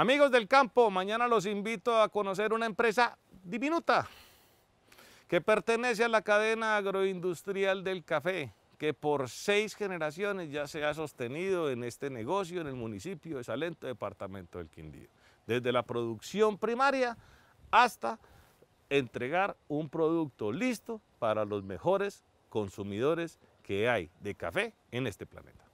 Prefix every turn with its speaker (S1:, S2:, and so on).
S1: Amigos del campo, mañana los invito a conocer una empresa diminuta que pertenece a la cadena agroindustrial del café, que por seis generaciones ya se ha sostenido en este negocio en el municipio de Salento, departamento del Quindío, desde la producción primaria hasta entregar un producto listo para los mejores consumidores que hay de café en este planeta.